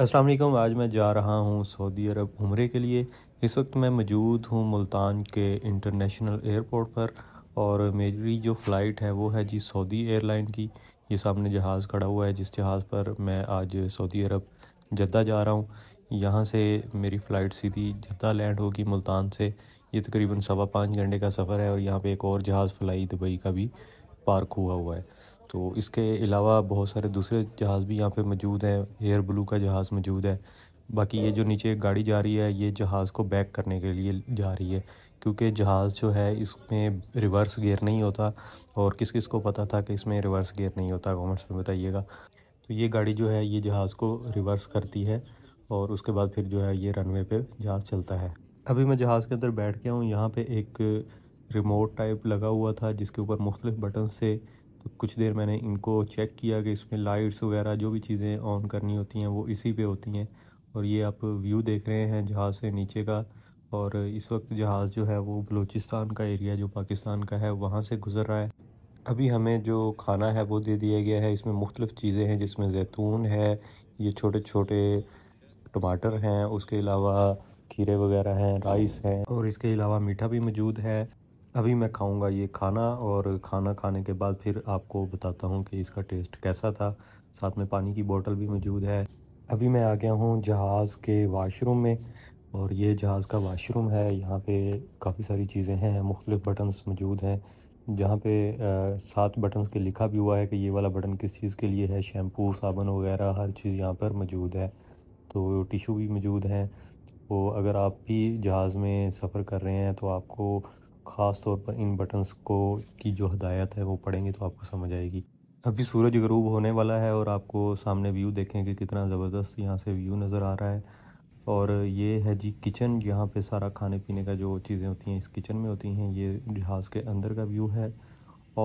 अस्सलाम वालेकुम आज मैं जा रहा हूँ सऊदी अरब उमरे के लिए इस वक्त मैं मौजूद हूँ मुल्तान के इंटरनेशनल एयरपोर्ट पर और मेरी जो फ़्लाइट है वो है जी सऊदी एयरलाइन की ये सामने जहाज़ खड़ा हुआ है जिस जहाज़ पर मैं आज सऊदी अरब जद्दा जा रहा हूँ यहाँ से मेरी फ़्लाइट सीधी जद्दा लैंड होगी मुल्तान से ये तकरीबन सवा पाँच घंटे का सफ़र है और यहाँ पर एक और जहाज़ फ़्लाई दुबई का भी पार्क हुआ हुआ है तो इसके अलावा बहुत सारे दूसरे जहाज़ भी यहाँ पे मौजूद हैं एयर ब्लू का जहाज़ मौजूद है बाकी ये जो नीचे गाड़ी जा रही है ये जहाज़ को बैक करने के लिए जा रही है क्योंकि जहाज़ जो है इसमें रिवर्स गियर नहीं होता और किस किस को पता था कि इसमें रिवर्स गियर नहीं होता कमेंट्स में बताइएगा तो ये गाड़ी जो है ये जहाज़ को रिवर्स करती है और उसके बाद फिर जो है ये रनवे पे जहाज़ चलता है अभी मैं जहाज़ के अंदर बैठ गया हूँ यहाँ पे एक रिमोट टाइप लगा हुआ था जिसके ऊपर मुख्तलिफ बटन थे तो कुछ देर मैंने इनको चेक किया कि इसमें लाइट्स वगैरह जो भी चीज़ें ऑन करनी होती हैं वो इसी पे होती हैं और ये आप व्यू देख रहे हैं जहाज़ से नीचे का और इस वक्त जहाज़ जो है वो बलूचिस्तान का एरिया जो पाकिस्तान का है वहाँ से गुज़र रहा है अभी हमें जो खाना है वो दे दिया गया है इसमें मुख्तलिफ़ चीज़ें हैं जिसमें जैतून है ये छोटे छोटे टमाटर हैं उसके अलावा खीरे वगैरह हैं राइस हैं और इसके अलावा मीठा भी मौजूद है अभी मैं खाऊंगा ये खाना और खाना खाने के बाद फिर आपको बताता हूँ कि इसका टेस्ट कैसा था साथ में पानी की बोतल भी मौजूद है अभी मैं आ गया हूँ जहाज़ के वाशरूम में और ये जहाज़ का वाशरूम है यहाँ पे काफ़ी सारी चीज़ें हैं मुख्तलिफ़ बटन्स मौजूद हैं जहाँ पे सात बटन्स के लिखा भी हुआ है कि ये वाला बटन किस चीज़ के लिए है शैम्पू साबुन वगैरह हर चीज़ यहाँ पर मौजूद है तो टिशू भी मौजूद हैं तो अगर आप भी जहाज़ में सफ़र कर रहे हैं तो आपको ख़ास तौर पर इन बटन्स को की जो हदायत है वो पढ़ेंगे तो आपको समझ आएगी अभी सूरज गरूब होने वाला है और आपको सामने व्यू देखें कि कितना ज़बरदस्त यहाँ से व्यू नज़र आ रहा है और ये है जी किचन यहाँ पे सारा खाने पीने का जो चीज़ें होती हैं इस किचन में होती हैं ये जहाज़ के अंदर का व्यू है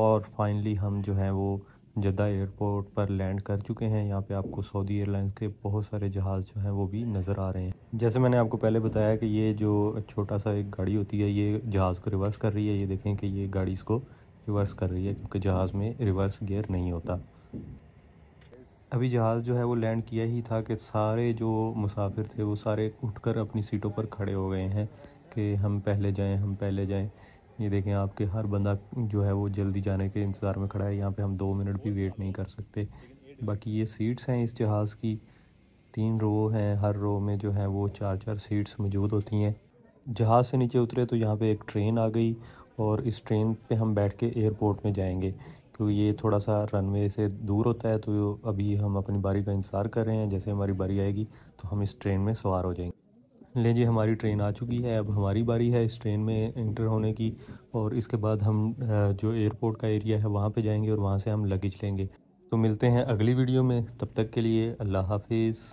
और फाइनली हम जो हैं वो जद्दा एयरपोर्ट पर लैंड कर चुके हैं यहाँ पे आपको सऊदी एयरलाइंस के बहुत सारे जहाज़ जो हैं वो भी नज़र आ रहे हैं जैसे मैंने आपको पहले बताया कि ये जो छोटा सा एक गाड़ी होती है ये जहाज़ को रिवर्स कर रही है ये देखें कि ये गाड़ी इसको रिवर्स कर रही है क्योंकि जहाज़ में रिवर्स गियर नहीं होता अभी जहाज़ जो है वो लैंड किया ही था कि सारे जो मुसाफिर थे वो सारे उठकर अपनी सीटों पर खड़े हो गए हैं कि हम पहले जाएं हम पहले जाएं ये देखें आपके हर बंदा जो है वो जल्दी जाने के इंतज़ार में खड़ा है यहाँ पे हम दो मिनट भी वेट नहीं कर सकते बाकी ये सीट्स हैं इस जहाज़ की तीन रो हैं हर रो में जो है वो चार चार सीट्स मौजूद होती हैं जहाज़ से नीचे उतरे तो यहाँ पे एक ट्रेन आ गई और इस ट्रेन पे हम बैठ के एयरपोर्ट में जाएंगे क्योंकि ये थोड़ा सा रनवे से दूर होता है तो अभी हम अपनी बारी का इंतज़ार कर रहे हैं जैसे हमारी बारी आएगी तो हम इस ट्रेन में सवार हो जाएंगे ले जी हमारी ट्रेन आ चुकी है अब हमारी बारी है इस ट्रेन में इंटर होने की और इसके बाद हम जो एयरपोर्ट का एरिया है वहाँ पे जाएंगे और वहाँ से हम लगेज लेंगे तो मिलते हैं अगली वीडियो में तब तक के लिए अल्लाह हाफिज़